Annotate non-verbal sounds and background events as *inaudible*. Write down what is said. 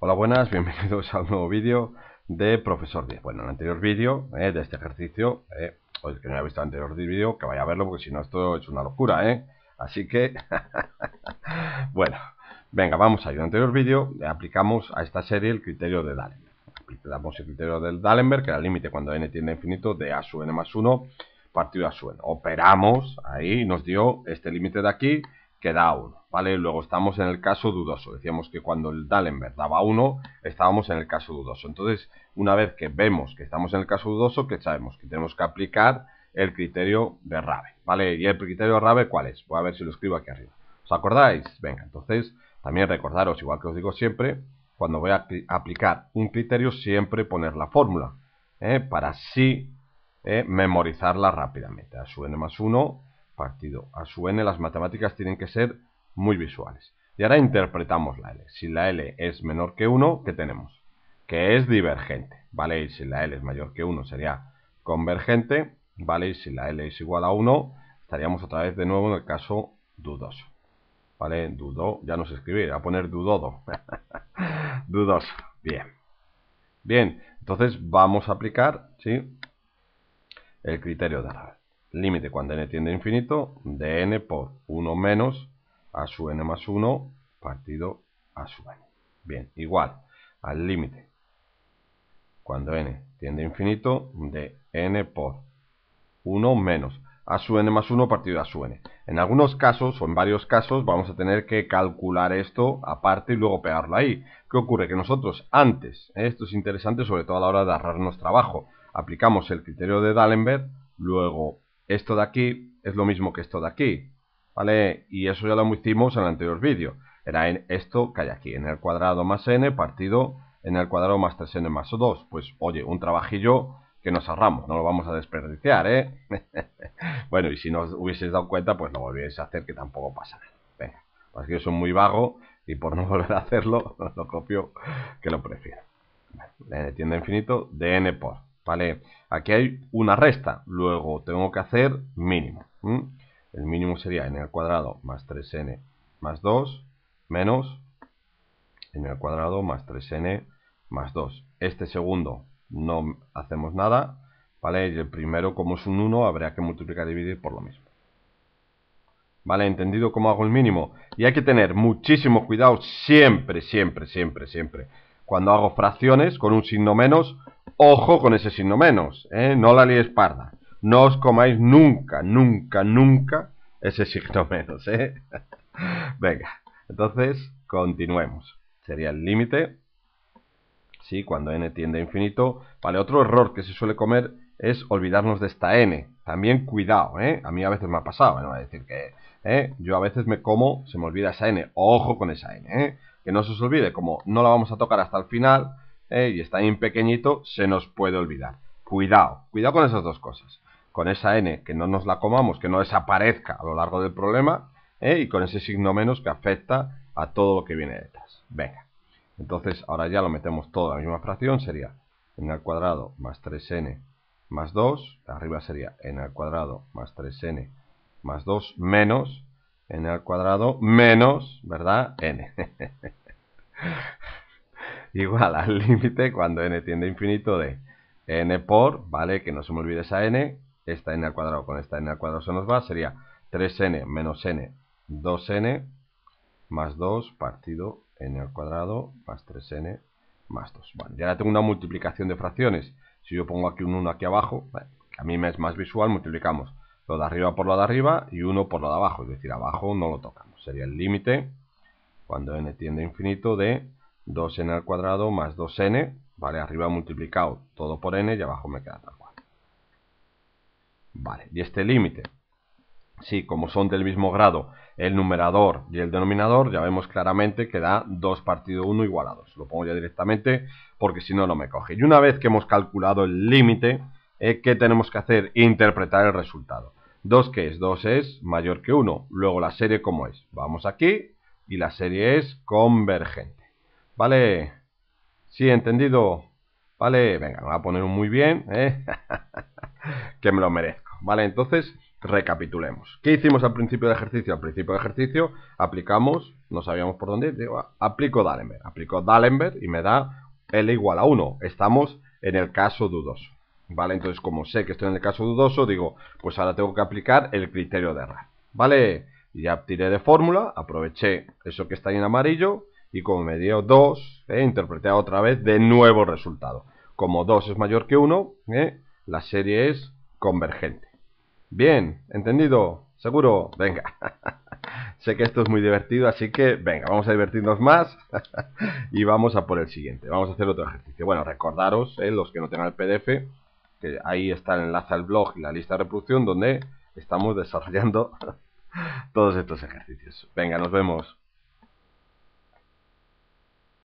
Hola, buenas, *laughs* bienvenidos a un nuevo vídeo de Profesor 10. Bueno, en el anterior vídeo eh, de este ejercicio, eh, o el que no haya visto el anterior vídeo, que vaya a verlo porque si no esto es una locura, ¿eh? Así que, *laughs* bueno, venga, vamos a ir. En el anterior vídeo aplicamos a esta serie el criterio de D'Alembert. Aplicamos el criterio del D'Alembert, que era el límite cuando n tiende a infinito de a sub n más 1 partido a su n. Operamos, ahí nos dio este límite de aquí, que da 1. ¿vale? Luego estamos en el caso dudoso. Decíamos que cuando el Dallenberg daba 1, estábamos en el caso dudoso. Entonces, una vez que vemos que estamos en el caso dudoso, que sabemos que tenemos que aplicar el criterio de Rabe, ¿vale? ¿Y el criterio de Rabe cuál es? Voy a ver si lo escribo aquí arriba. ¿Os acordáis? Venga, entonces, también recordaros, igual que os digo siempre, cuando voy a aplicar un criterio, siempre poner la fórmula, ¿eh? para así ¿eh? memorizarla rápidamente. A su n más 1 partido a su n, las matemáticas tienen que ser muy visuales. Y ahora interpretamos la L. Si la L es menor que 1, ¿qué tenemos? Que es divergente, ¿vale? Y si la L es mayor que 1 sería convergente, ¿vale? Y si la L es igual a 1, estaríamos otra vez de nuevo en el caso dudoso. ¿Vale? Dudo, ya no sé escribir, a poner dudodo. *laughs* dudoso, bien. Bien, entonces vamos a aplicar, ¿sí? El criterio de Límite cuando n tiende a infinito de n por 1 menos a su n más 1 partido a su n. Bien, igual al límite cuando n tiende a infinito de n por 1 menos a su n más 1 partido a su n. En algunos casos o en varios casos vamos a tener que calcular esto aparte y luego pegarlo ahí. ¿Qué ocurre? Que nosotros antes, ¿eh? esto es interesante sobre todo a la hora de ahorrarnos trabajo, aplicamos el criterio de D'Alembert, luego esto de aquí es lo mismo que esto de aquí, ¿vale? Y eso ya lo hicimos en el anterior vídeo. Era en esto que hay aquí, en el cuadrado más n partido en el cuadrado más 3n más 2. Pues oye, un trabajillo que nos ahorramos, no lo vamos a desperdiciar, ¿eh? *laughs* bueno, y si no os hubieseis dado cuenta, pues no volvierais a hacer, que tampoco pasa nada. Venga, pues que yo soy muy vago y por no *laughs* volver a hacerlo, *laughs* lo copio que lo prefiero. n tiende infinito de n por, ¿vale? Aquí hay una resta, luego tengo que hacer mínimo el mínimo sería n al cuadrado más 3n más 2 menos n al cuadrado más 3n más 2. Este segundo no hacemos nada, ¿vale? Y el primero, como es un 1, habría que multiplicar y dividir por lo mismo. ¿Vale? ¿Entendido cómo hago el mínimo? Y hay que tener muchísimo cuidado siempre, siempre, siempre, siempre. Cuando hago fracciones con un signo menos, ojo con ese signo menos, ¿eh? No la líes parda no os comáis nunca, nunca, nunca ese signo menos, ¿eh? *laughs* Venga, entonces continuemos. Sería el límite, ¿sí? Cuando n tiende a infinito. Vale, otro error que se suele comer es olvidarnos de esta n. También cuidado, ¿eh? A mí a veces me ha pasado, ¿eh? no a decir que... ¿eh? Yo a veces me como, se me olvida esa n. Ojo con esa n, ¿eh? Que no se os olvide, como no la vamos a tocar hasta el final, ¿eh? y está bien pequeñito, se nos puede olvidar. Cuidado, cuidado con esas dos cosas con esa n que no nos la comamos, que no desaparezca a lo largo del problema, ¿eh? y con ese signo menos que afecta a todo lo que viene detrás. Venga, entonces ahora ya lo metemos todo la misma fracción, sería n al cuadrado más 3n más 2, arriba sería n al cuadrado más 3n más 2 menos n al cuadrado menos, ¿verdad? n. *laughs* Igual al límite cuando n tiende a infinito de n por, ¿vale? Que no se me olvide esa n, esta n al cuadrado con esta n al cuadrado se nos va, sería 3n menos n, 2n más 2 partido n al cuadrado más 3n más 2. Bueno, ahora tengo una multiplicación de fracciones. Si yo pongo aquí un 1 aquí abajo, que a mí me es más visual, multiplicamos lo de arriba por lo de arriba y 1 por lo de abajo. Es decir, abajo no lo tocamos. Sería el límite, cuando n tiende a infinito, de 2n al cuadrado más 2n. ¿Vale? Arriba multiplicado todo por n y abajo me queda tal cual y este límite, si como son del mismo grado el numerador y el denominador, ya vemos claramente que da 2 partido 1 igual a 2. Lo pongo ya directamente porque si no, no me coge. Y una vez que hemos calculado el límite, eh, ¿qué tenemos que hacer? Interpretar el resultado. 2 que es 2 es mayor que 1. Luego la serie cómo es. Vamos aquí y la serie es convergente. ¿Vale? ¿Sí entendido? ¿Vale? Venga, me voy a poner un muy bien, ¿eh? *laughs* que me lo merezco. ¿Vale? Entonces, recapitulemos. ¿Qué hicimos al principio del ejercicio? Al principio del ejercicio aplicamos, no sabíamos por dónde, digo, ah, aplico D'Alembert. Aplico D'Alembert y me da L igual a 1. Estamos en el caso dudoso. ¿Vale? Entonces, como sé que estoy en el caso dudoso, digo, pues ahora tengo que aplicar el criterio de error ¿Vale? ya tiré de fórmula, aproveché eso que está ahí en amarillo y como me dio 2, ¿eh? interpreté otra vez de nuevo el resultado. Como 2 es mayor que 1, eh, la serie es convergente. Bien, ¿entendido? ¿Seguro? Venga. *laughs* sé que esto es muy divertido, así que venga, vamos a divertirnos más *laughs* y vamos a por el siguiente. Vamos a hacer otro ejercicio. Bueno, recordaros, eh, los que no tengan el PDF, que ahí está el enlace al blog y la lista de reproducción donde estamos desarrollando *laughs* todos estos ejercicios. Venga, nos vemos.